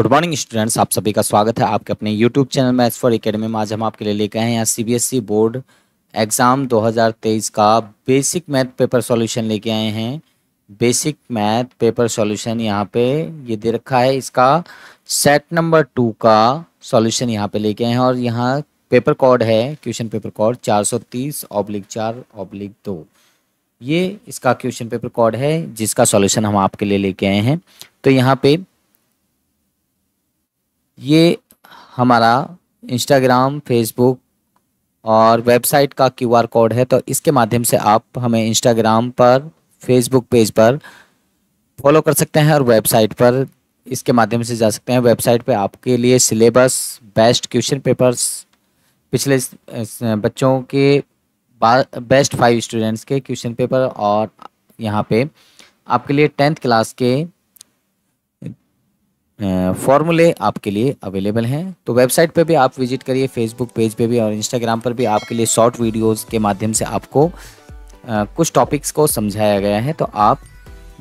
good morning students आप सभी का स्वागत है आपके अपने YouTube channel math for academy में आज हम आपके लिए लेके आए हैं सीबीएसई बोर्ड एग्ज़ाम 2023 का बेसिक मैथ पेपर सॉल्यूशन लेके आए हैं बेसिक मैथ पेपर सॉल्यूशन यहाँ पे ये दे रखा है इसका सेट नंबर टू का सॉल्यूशन यहाँ पे लेके आए हैं और यहाँ पेपर कॉड है क्वेश्चन पेपर कॉड चार सौ तीस ऑब्लिक चार ऑब्लिक दो ये इसका क्वेश्चन पेपर कॉड है जिसका सॉल्यूशन हम आपके लिए लेके आए हैं तो यहाँ पे ये हमारा इंस्टाग्राम फेसबुक और वेबसाइट का क्यूआर कोड है तो इसके माध्यम से आप हमें इंस्टाग्राम पर फेसबुक पेज पर फॉलो कर सकते हैं और वेबसाइट पर इसके माध्यम से जा सकते हैं वेबसाइट पे आपके लिए सिलेबस बेस्ट क्वेश्चन पेपर्स पिछले बच्चों के बेस्ट फाइव स्टूडेंट्स के क्वेश्चन पेपर और यहाँ पे आपके लिए टेंथ क्लास के फॉर्मूले आपके लिए अवेलेबल हैं तो वेबसाइट पे भी आप विजिट करिए फेसबुक पेज पे भी और इंस्टाग्राम पर भी आपके लिए शॉर्ट वीडियोस के माध्यम से आपको कुछ टॉपिक्स को समझाया गया है तो आप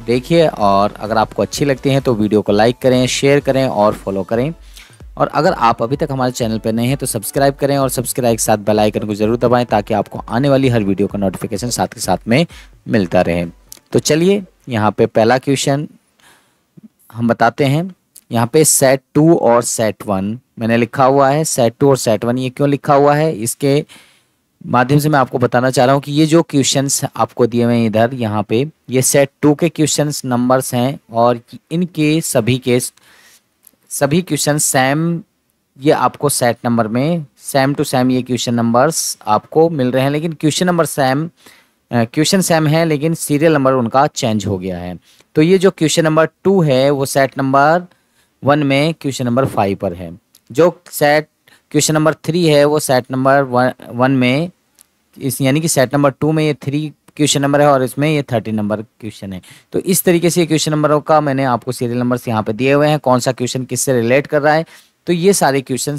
देखिए और अगर आपको अच्छी लगती हैं तो वीडियो को लाइक करें शेयर करें और फॉलो करें और अगर आप अभी तक हमारे चैनल पर नए हैं तो सब्सक्राइब करें और सब्सक्राइब के साथ बेल आइकन को ज़रूर दबाएं ताकि आपको आने वाली हर वीडियो का नोटिफिकेशन साथ के साथ में मिलता रहे तो चलिए यहाँ पे पहला क्वेश्चन हम बताते हैं यहाँ पे सेट टू और सेट वन मैंने लिखा हुआ है सेट टू और सेट वन ये क्यों लिखा हुआ है इसके माध्यम से मैं आपको बताना चाह रहा हूँ कि ये जो क्वेश्चंस आपको दिए हुए हैं इधर यहाँ पे ये सेट टू के क्वेश्चंस नंबर्स हैं और इनके सभी के सभी क्वेश्चन सेम ये आपको सेट नंबर में सेम टू सेम ये क्वेश्चन नंबर्स आपको मिल रहे हैं लेकिन question number same question same है लेकिन सीरियल नंबर उनका चेंज हो गया है तो ये जो क्वेश्चन नंबर टू है वो सेट नंबर वन में क्वेश्चन नंबर फाइव पर है जो सेट क्वेश्चन नंबर थ्री है वो सेट नंबर वन वन में इस यानी कि सेट नंबर टू में ये थ्री क्वेश्चन नंबर है और इसमें ये थर्टी नंबर क्वेश्चन है तो इस तरीके से ये क्वेश्चन नंबरों का मैंने आपको सीरियल नंबर्स यहाँ पे दिए हुए हैं कौन सा क्वेश्चन किससे रिलेट कर रहा है तो ये सारे क्वेश्चन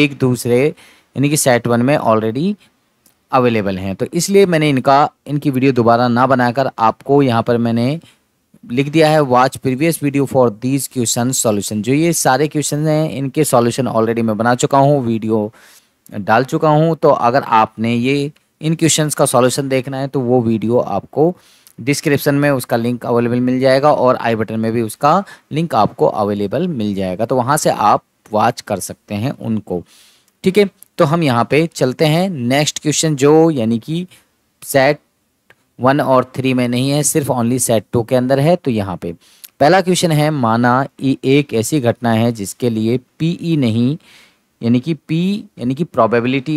एक दूसरे यानी कि सेट वन में ऑलरेडी अवेलेबल हैं तो इसलिए मैंने इनका इनकी वीडियो दोबारा ना बनाकर आपको यहाँ पर मैंने लिख दिया है watch previous video for these question solution जो ये सारे क्वेश्चन हैं इनके सॉल्यूशन ऑलरेडी मैं बना चुका हूँ वीडियो डाल चुका हूँ तो अगर आपने ये इन क्वेश्चंस का सॉल्यूशन देखना है तो वो वीडियो आपको डिस्क्रिप्शन में उसका लिंक अवेलेबल मिल जाएगा और आई बटन में भी उसका लिंक आपको अवेलेबल मिल जाएगा तो वहाँ से आप वॉच कर सकते हैं उनको ठीक है तो हम यहाँ पे चलते हैं नेक्स्ट क्वेश्चन जो यानी कि सेट वन और थ्री में नहीं है सिर्फ ओनली सेट टू के अंदर है तो यहाँ पे पहला क्वेश्चन है माना ये एक ऐसी घटना है जिसके लिए पी ई e नहीं यानी कि पी यानी कि प्रोबेबिलिटी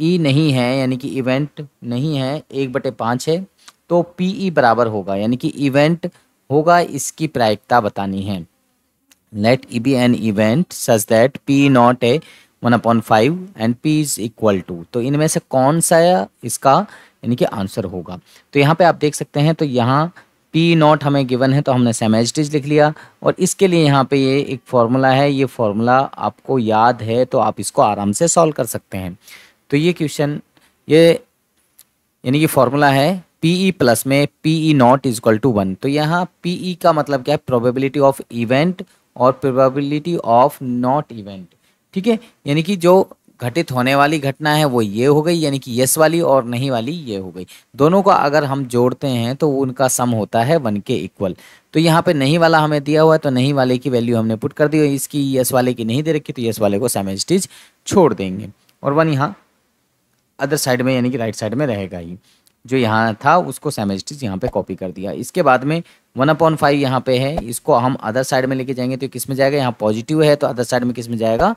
ई e नहीं है यानी कि इवेंट नहीं है एक बटे पाँच है तो पी ई e बराबर होगा यानी कि इवेंट होगा इसकी प्रायिकता बतानी है let E be an event such that P not A one upon five and P is equal to तो इनमें से कौन सा इसका यानी कि आंसर होगा तो यहाँ पे आप देख सकते हैं तो यहाँ पी नॉट हमें गिवन है तो हमने सेमेजटिज लिख लिया और इसके लिए यहाँ पे ये एक फार्मूला है ये फार्मूला आपको याद है तो आप इसको आराम से सॉल्व कर सकते हैं तो ये क्वेश्चन ये यानी कि फार्मूला है पी ई प्लस में P E not is equal to one तो यहाँ पी ई e का मतलब क्या है प्रोबेबिलिटी ऑफ इवेंट और प्रोबेबिलिटी ऑफ नॉट इवेंट ठीक है यानी कि जो घटित होने वाली घटना है वो ये हो गई यानी कि यस वाली और नहीं वाली ये हो गई दोनों का अगर हम जोड़ते हैं तो उनका सम होता है वन के इक्वल तो यहाँ पे नहीं वाला हमें दिया हुआ है तो नहीं वाले की वैल्यू हमने पुट कर दी इसकी यस वाले की नहीं दे रखी तो यस वाले को सेमेस्टिज छोड़ देंगे और वन यहाँ अदर साइड में यानी कि राइट साइड में रहेगा ही जो यहाँ था उसको सेमेस्टिस यहाँ पे कॉपी कर दिया इसके बाद में वन अपॉन फाइव यहाँ पे है इसको हम अदर साइड में लेके जाएंगे तो किस में जाएगा यहाँ पॉजिटिव है तो अदर साइड में किस में जाएगा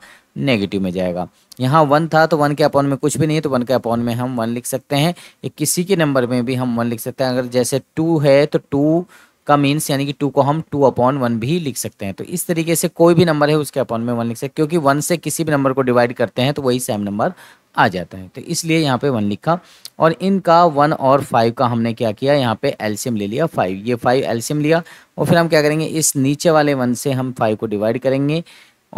नेगेटिव में जाएगा यहाँ वन था तो वन के अपॉन में कुछ भी नहीं है तो वन के अपॉन में हम वन लिख सकते हैं एक किसी के नंबर में भी हम वन लिख सकते हैं अगर जैसे टू है तो टू का मीन्स यानी कि टू को हम टू अपॉन वन भी लिख सकते हैं तो इस तरीके से कोई भी नंबर है उसके अपॉन में वन लिख सकते क्योंकि वन से किसी भी नंबर को डिवाइड करते हैं तो वही सेम नंबर आ जाता है तो इसलिए यहाँ पे वन लिखा और इनका वन और फाइव का हमने क्या किया यहाँ पे एल्शियम ले लिया फाइव ये फाइव एल्शियम लिया और फिर हम क्या करेंगे इस नीचे वाले वन से हम फाइव को डिवाइड करेंगे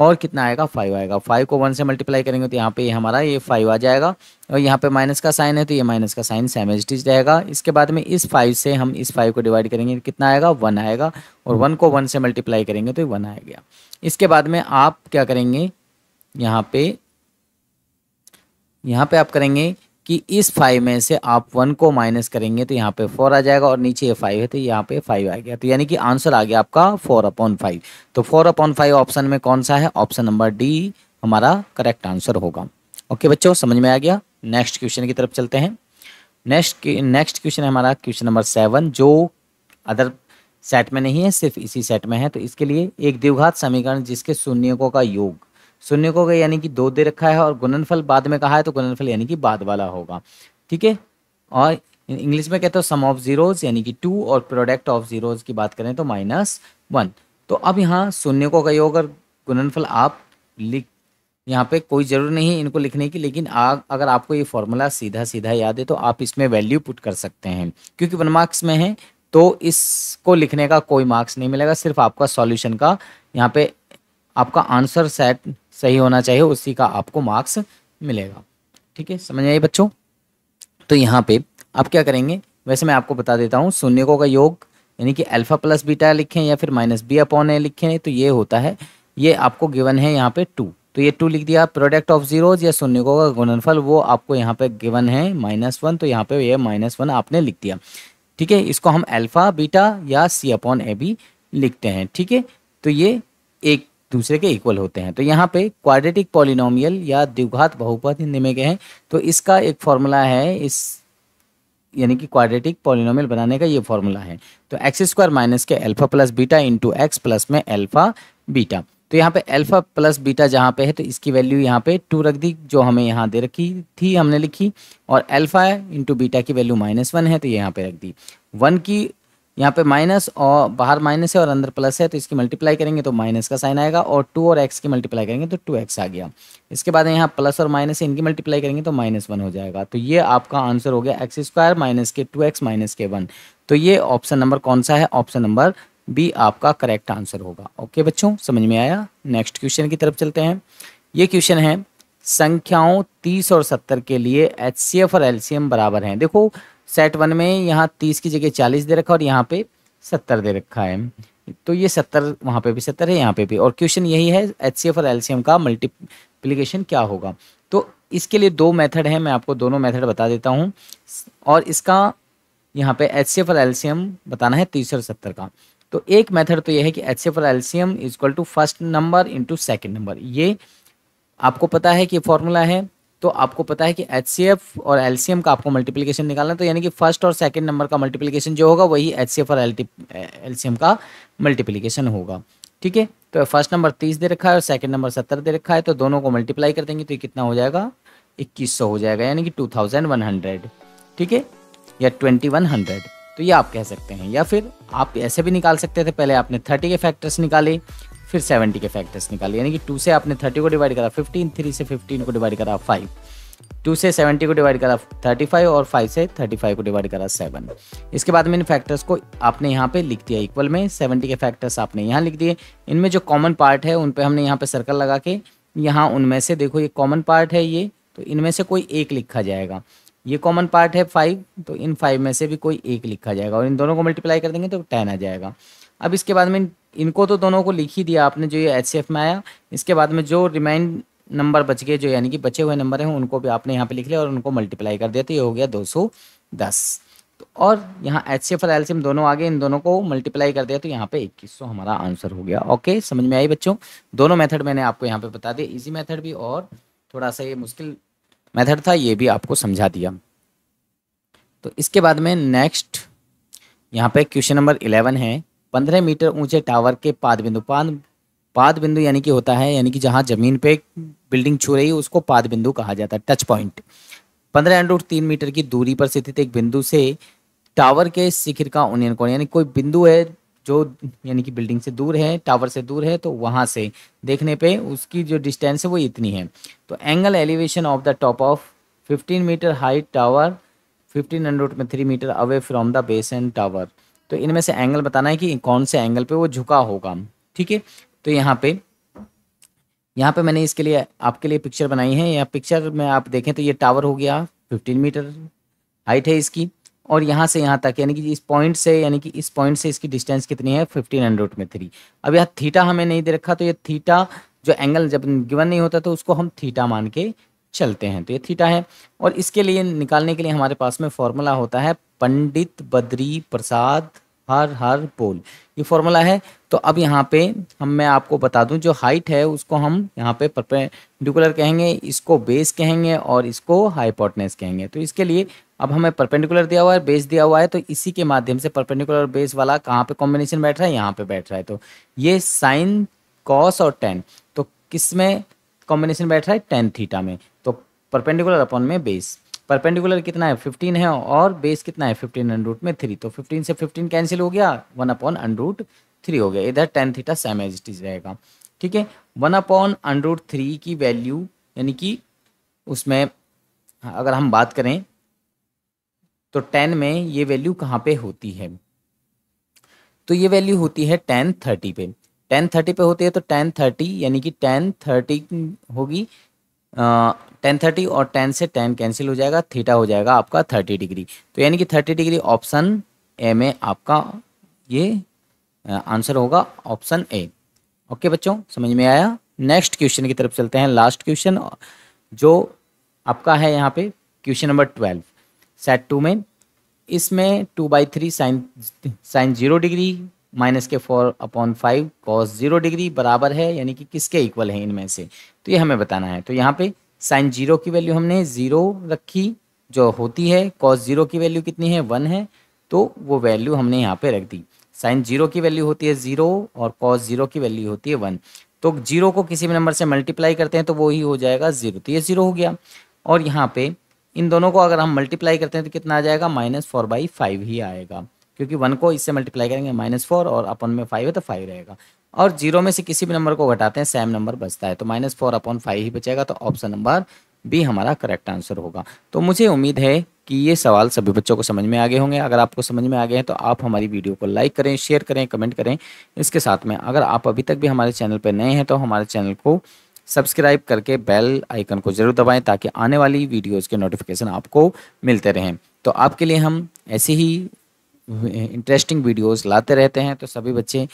और कितना आएगा फाइव आएगा फाइव को वन से मल्टीप्लाई करेंगे तो यहाँ पे हमारा ये फाइव आ जाएगा और यहाँ पे माइनस का साइन है तो ये माइनस का साइन सेमेजिटिज रहेगा इसके बाद में इस फाइव से हम इस फाइव को डिवाइड करेंगे तो कितना आएगा वन आएगा और वन को वन से मल्टीप्लाई करेंगे तो वन आएगा इसके बाद में आप क्या करेंगे यहाँ पे यहाँ पे आप करेंगे कि इस फाइव में से आप वन को माइनस करेंगे तो यहाँ पे फोर आ जाएगा और नीचे ये फाइव है तो यहाँ पे फाइव आ गया तो यानी कि आंसर आ गया आपका फोर अपॉन फाइव तो फोर अपॉन फाइव ऑप्शन में कौन सा है ऑप्शन नंबर डी हमारा करेक्ट आंसर होगा ओके बच्चों समझ में आ गया नेक्स्ट क्वेश्चन की तरफ चलते हैं नेक्स्ट नेक्स्ट क्वेश्चन है हमारा क्वेश्चन नंबर सेवन जो अदर सेट में नहीं है सिर्फ इसी सेट में है तो इसके लिए एक द्विघात समीकरण जिसके शून्यकों का योग शून्य को यानी कि दो दे रखा है और गुणनफल बाद में कहा है तो गुणनफल यानी कि बाद वाला होगा ठीक है और इंग्लिश में कहते हो सम ऑफ जीरोज यानी कि टू और प्रोडक्ट ऑफ जीरोज की बात करें तो माइनस वन तो अब यहाँ शून्य को कही अगर गुणनफल आप लिख यहाँ पे कोई ज़रूर नहीं इनको लिखने की लेकिन आ, अगर आपको ये फॉर्मूला सीधा सीधा याद है तो आप इसमें वैल्यू पुट कर सकते हैं क्योंकि वन मार्क्स में है तो इसको लिखने का कोई मार्क्स नहीं मिलेगा सिर्फ आपका सॉल्यूशन का यहाँ पे आपका आंसर सेट सही होना चाहिए उसी का आपको मार्क्स मिलेगा ठीक है समझ आइए बच्चों तो यहाँ पे आप क्या करेंगे वैसे मैं आपको बता देता हूँ शून्यकों का योग यानी कि अल्फ़ा प्लस बीटा लिखें या फिर माइनस बी अपॉन ए लिखें तो ये होता है ये आपको गिवन है यहाँ पे टू तो ये टू लिख दिया प्रोडक्ट ऑफ जीरोज या शून्यकों का गुणनफल वो आपको यहाँ पे गिवन है माइनस वन तो यहाँ पे ये माइनस वन आपने लिख दिया ठीक है इसको हम अल्फ़ा बीटा या सी अपॉन ए भी लिखते हैं ठीक है तो ये एक दूसरे के इक्वल होते हैं तो यहाँ पे क्वाड्रेटिक पॉलिनोमियल या द्विघात बहुपद हिंदी में क्या है तो इसका एक फॉर्मूला है इस यानी कि क्वाड्रेटिक पॉलिनोमियल बनाने का ये फॉर्मूला है तो एक्स स्क्वायर माइनस के alpha plus beta into X plus में अल्फा बीटा तो यहाँ पे अल्फा प्लस बीटा जहाँ पे है तो इसकी वैल्यू यहाँ पे टू रख दी जो हमें यहाँ दे रखी थी हमने लिखी और अल्फा इंटू बीटा की वैल्यू माइनस वन है तो ये यहाँ पे रख दी वन की यहाँ पे माइनस और बाहर माइनस है और अंदर प्लस है तो इसकी मल्टीप्लाई करेंगे तो माइनस का साइन आएगा और टू और एक्स की मल्टीप्लाई करेंगे तो टू एक्स आ गया इसके बाद यहाँ प्लस और माइनस इनकी मल्टीप्लाई करेंगे तो माइनस वन हो जाएगा तो ये आपका आंसर हो गया एक्स स्क्वायर माइनस के टू एक्स माइनस के वन तो ये ऑप्शन नंबर कौन सा है ऑप्शन नंबर बी आपका करेक्ट आंसर होगा ओके बच्चों समझ में आया नेक्स्ट क्वेश्चन की तरफ चलते हैं ये क्वेश्चन है संख्याओं तीस और सत्तर के लिए एच और एल बराबर हैं देखो सेट वन में यहाँ तीस की जगह चालीस दे रखा और यहाँ पे सत्तर दे रखा है तो ये सत्तर वहाँ पे भी सत्तर है यहाँ पे भी और क्वेश्चन यही है एच और एल का मल्टीप्लीकेशन क्या होगा तो इसके लिए दो मेथड है मैं आपको दोनों मेथड बता देता हूँ और इसका यहाँ पे एच और एल बताना है तीस और सत्तर का तो एक मेथड तो यह है कि एच और L C is equal to first number into second number ये आपको पता है कि फॉर्मूला है तो आपको पता है कि एच और एल का आपको मल्टीप्लीकेशन निकालना तो यानी कि फर्स्ट और सेकेंड नंबर का मल्टीप्लीकेशन जो होगा वही एच और एल एल का मल्टीप्लीकेशन होगा ठीक है तो फर्स्ट नंबर तीस दे रखा है और सेकेंड नंबर सत्तर दे रखा है तो दोनों को मल्टीप्लाई कर देंगे तो ये कितना हो जाएगा इक्कीस हो जाएगा यानी कि टू थाउजेंड वन हंड्रेड ठीक है या ट्वेंटी वन हंड्रेड तो ये आप कह सकते हैं या फिर आप ऐसे भी निकाल सकते थे पहले आपने थर्टी के फैक्टर्स निकाले फिर सेवेंटी के फैक्टर्स निकाले यानी कि टू से आपने थर्टी को डिवाइड करा फिफ्टीन थ्री से फिफ्टीन को डिवाइड करा फाइव टू से सेवेंटी को डिवाइड करा थर्टी फाइव और फाइव से थर्टी फाइव को डिवाइड करा सेवन इसके बाद में इन फैक्टर्स को आपने यहाँ पे लिख दिया इक्वल में सेवेंटी के फैक्टर्स आपने यहाँ लिख दिए इनमें जो कॉमन पार्ट है उन पर हमने यहाँ पे सर्कल लगा के यहाँ उनमें से देखो ये कॉमन पार्ट है ये तो इनमें से कोई एक लिखा जाएगा ये कॉमन पार्ट है फाइव तो इन फाइव में से भी कोई एक लिखा जाएगा और इन दोनों को मल्टीप्लाई कर देंगे तो टेन आ जाएगा अब इसके बाद में इनको तो दोनों को लिख ही दिया आपने जो ये एच में आया इसके बाद में जो रिमाइंड नंबर बच गए जो यानी कि बचे हुए नंबर हैं उनको भी आपने यहाँ पे लिख लिया और उनको मल्टीप्लाई कर दिया तो ये हो गया 210 तो और यहाँ एच सी एफ और एल दोनों आगे इन दोनों को मल्टीप्लाई कर दिया तो यहाँ पे इक्कीस सौ हमारा आंसर हो गया ओके समझ में आई बच्चों दोनों मेथड मैंने आपको यहाँ पे बता दिया इजी मैथड भी और थोड़ा सा ये मुश्किल मैथड था ये भी आपको समझा दिया तो इसके बाद में नेक्स्ट यहाँ पे क्वेश्चन नंबर इलेवन है पंद्रह मीटर ऊंचे टावर के पाद बिंदु पाद पाद बिंदु यानी कि होता है यानी कि जहाँ जमीन पे बिल्डिंग छू रही है उसको पाद बिंदु कहा जाता है टच पॉइंट पंद्रह अंडर तीन मीटर की दूरी पर स्थित एक बिंदु से टावर के शिखर का उन्नयन कोण यानी कोई बिंदु है जो यानी कि बिल्डिंग से दूर है टावर से दूर है तो वहाँ से देखने पे उसकी जो डिस्टेंस है वो इतनी है तो angle elevation of the top of 15 metre height tower 15 under में three metre away from the base and tower तो इनमें से एंगल बताना है कि कौन से एंगल पे वो झुका होगा ठीक है तो यहाँ पे यहाँ पे मैंने इसके लिए आपके लिए पिक्चर बनाई है यहाँ पिक्चर में आप देखें तो ये टावर हो गया फिफ्टीन मीटर हाइट है इसकी और यहाँ से यहाँ तक यानी कि इस पॉइंट से यानी कि इस पॉइंट से इसकी डिस्टेंस कितनी है फिफ्टीन हंड्रेड में थ्री अब यहाँ थीटा हमें नहीं दे रखा तो ये थीटा जो एंगल जब गिवन नहीं होता तो उसको हम थीटा मान के चलते हैं तो ये थीटा है और इसके लिए निकालने के लिए हमारे पास में फॉर्मूला होता है पंडित बद्री प्रसाद हर हर पोल ये फॉर्मूला है तो अब यहाँ पे हम मैं आपको बता दूँ जो हाइट है उसको हम यहाँ पे परपेंडिकुलर कहेंगे इसको बेस कहेंगे और इसको हाइपोटनेस कहेंगे तो इसके लिए अब हमें परपेंडिकुलर दिया हुआ है बेस दिया हुआ है तो इसी के माध्यम से परपेंडिकुलर बेस वाला कहाँ पे कॉम्बिनेशन बैठ रहा है यहाँ पे बैठ रहा है तो ये साइन कॉस और टेन तो किस में कॉम्बिनेशन बैठ रहा है टेन थीटा में तो परपेंडिकुलर अपॉन में बेस परपेंडिकुलर कितना है फिफ्टीन है और बेस कितना है फिफ्टीन अंड रूट में थ्री तो फिफ्टीन से फिफ्टीन कैंसिल हो गया one upon under root three हो गया इधर tan theta same as it is रहेगा ठीक है one upon under root three की वैल्यू यानी कि उसमें हाँ, अगर हम बात करें तो टेन में ये वैल्यू कहाँ पे होती है तो ये वैल्यू होती है टेन थर्टी पे टेन थर्टी पे होती है तो टेन थर्टी यानी कि टेन थर्टी होगी टेन थर्टी और टेन से टेन कैंसिल हो जाएगा थीटा हो जाएगा आपका थर्टी डिग्री तो यानी कि थर्टी डिग्री ऑप्शन ए में आपका ये आंसर होगा ऑप्शन ए ओके बच्चों समझ में आया नेक्स्ट क्वेश्चन की तरफ चलते हैं लास्ट क्वेश्चन जो आपका है यहाँ पे question number twelve set two में इसमें two by three sine sine zero degree minus के four upon five cos zero degree बराबर है यानी कि किसके इक्वल है इनमें से तो ये हमें बताना है तो यहाँ पे साइन जीरो की वैल्यू हमने ज़ीरो रखी जो होती है कॉस ज़ीरो की वैल्यू कितनी है वन है तो वो वैल्यू हमने यहाँ पे रख दी साइन जीरो की वैल्यू होती है ज़ीरो और कॉस ज़ीरो की वैल्यू होती है वन तो जीरो को किसी भी नंबर से मल्टीप्लाई करते हैं तो वो ही हो जाएगा ज़ीरो तो ये ज़ीरो हो गया और यहाँ पे इन दोनों को अगर हम मल्टीप्लाई करते हैं तो कितना आ जाएगा माइनस फोर बाई फाइव ही आएगा क्योंकि वन को इससे मल्टीप्लाई करेंगे माइनस फोर और अपन में फाइव है तो फाइव रहेगा और जीरो में से किसी भी नंबर को घटाते हैं सेम नंबर बचता है तो माइनस फोर अपॉन फाइव ही बचेगा तो ऑप्शन नंबर बी हमारा करेक्ट आंसर होगा तो मुझे उम्मीद है कि ये सवाल सभी बच्चों को समझ में आगे होंगे अगर आपको समझ में आ गए हैं तो आप हमारी वीडियो को लाइक करें शेयर करें कमेंट करें इसके साथ में अगर आप अभी तक भी हमारे चैनल पर नए हैं तो हमारे चैनल को सब्सक्राइब करके बेल आइकन को ज़रूर दबाएं ताकि आने वाली वीडियोज़ के नोटिफिकेशन आपको मिलते रहें तो आपके लिए हम ऐसे ही इंटरेस्टिंग वीडियोस लाते रहते हैं तो सभी बच्चे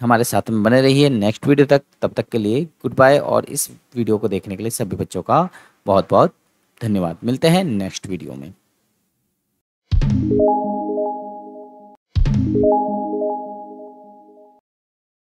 हमारे साथ में बने रहिए नेक्स्ट वीडियो तक तब तक के लिए गुड बाय और इस वीडियो को देखने के लिए सभी बच्चों का बहुत बहुत धन्यवाद मिलते हैं नेक्स्ट वीडियो में